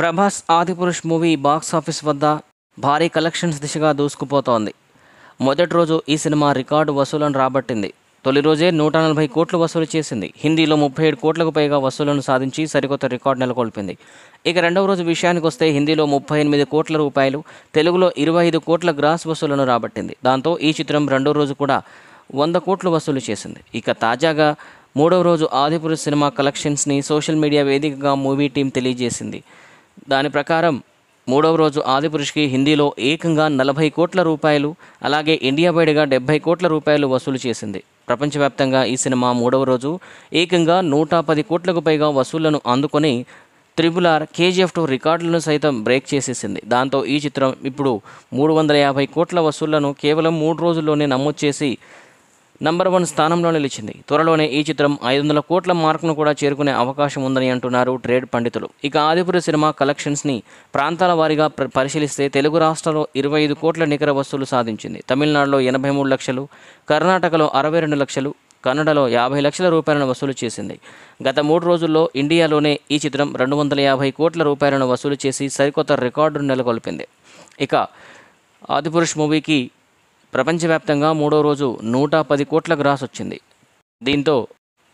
Prabhas Adipurush movie box office వద్ద భారీ collections దిశగా దూసుకుపోతోంది మొదటి రోజు ఈ సినిమా రికార్డు వసూలను రాబట్టింది తొలి రోజే నూట నలభై కోట్లు వసూలు చేసింది హిందీలో ముప్పై ఏడు కోట్లకు పైగా వసూలను సాధించి సరికొత్త రికార్డు నెలకొల్పింది ఇక రెండవ రోజు విషయానికి వస్తే హిందీలో ముప్పై ఎనిమిది కోట్ల రూపాయలు తెలుగులో ఇరవై ఐదు కోట్ల గ్రాస్ వసూలను రాబట్టింది దాంతో ఈ చిత్రం రెండో రోజు కూడా వంద కోట్లు వసూలు చేసింది ఇక తాజాగా మూడవ రోజు ఆదిపురుష్ సినిమా కలెక్షన్స్ని సోషల్ మీడియా వేదికగా మూవీ టీం తెలియజేసింది దాని ప్రకారం మూడవ రోజు ఆదిపురుషికి హిందీలో ఏకంగా నలభై కోట్ల రూపాయలు అలాగే ఇండియా బైడ్గా డెబ్బై కోట్ల రూపాయలు వసూలు చేసింది ప్రపంచవ్యాప్తంగా ఈ సినిమా మూడవ రోజు ఏకంగా నూట పది కోట్లకు పైగా వసూళ్లను అందుకొని త్రిబుల్ ఆర్ కేజీఎఫ్ టూ రికార్డులను సైతం బ్రేక్ చేసేసింది దాంతో ఈ చిత్రం ఇప్పుడు మూడు వందల యాభై కోట్ల వసూళ్లను కేవలం మూడు రోజుల్లోనే నమోదు చేసి నంబర్ వన్ స్థానంలో నిలిచింది త్వరలోనే ఈ చిత్రం ఐదు వందల కోట్ల మార్కును కూడా చేరుకునే అవకాశం ఉందని అంటున్నారు ట్రేడ్ పండితులు ఇక ఆదిపుర సినిమా కలెక్షన్స్ని ప్రాంతాల వారీగా పరిశీలిస్తే తెలుగు రాష్ట్రంలో ఇరవై ఐదు కోట్ల నికర వస్తువులు సాధించింది తమిళనాడులో ఎనభై మూడు లక్షలు కర్ణాటకలో అరవై రెండు లక్షలు కన్నడలో యాభై లక్షల రూపాయలను వసూలు చేసింది గత మూడు రోజుల్లో ఇండియాలోనే ఈ చిత్రం రెండు వందల యాభై కోట్ల రూపాయలను వసూలు చేసి సరికొత్త రికార్డును నెలకొల్పింది ఇక ఆదిపురుష్ మూవీకి ప్రపంచవ్యాప్తంగా మూడో రోజు నూట పది కోట్ల గ్రాస్ వచ్చింది దీంతో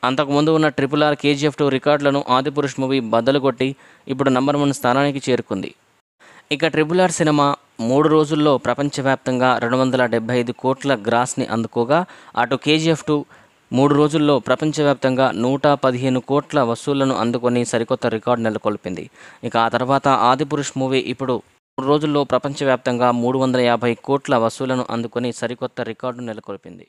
అంతకుముందు ఉన్న ట్రిపుల్ ఆర్ కేజీఎఫ్ టూ రికార్డులను ఆదిపురుష్ మూవీ బద్దలు కొట్టి ఇప్పుడు నంబర్ వన్ స్థానానికి చేరుకుంది ఇక ట్రిపుల్ ఆర్ సినిమా మూడు రోజుల్లో ప్రపంచవ్యాప్తంగా రెండు వందల డెబ్బై ఐదు కోట్ల గ్రాస్ని అందుకోగా అటు కేజీఎఫ్ టూ మూడు రోజుల్లో ప్రపంచవ్యాప్తంగా నూట పదిహేను కోట్ల వసూళ్లను అందుకొని సరికొత్త రికార్డు నెలకొల్పింది ఇక ఆ తర్వాత ఆదిపురుష్ మూవీ ఇప్పుడు రోజుల్లో ప్రపంచవ్యాప్తంగా మూడు వందల యాభై కోట్ల వసూలను అందుకుని సరికొత్త రికార్డు నెలకొల్పింది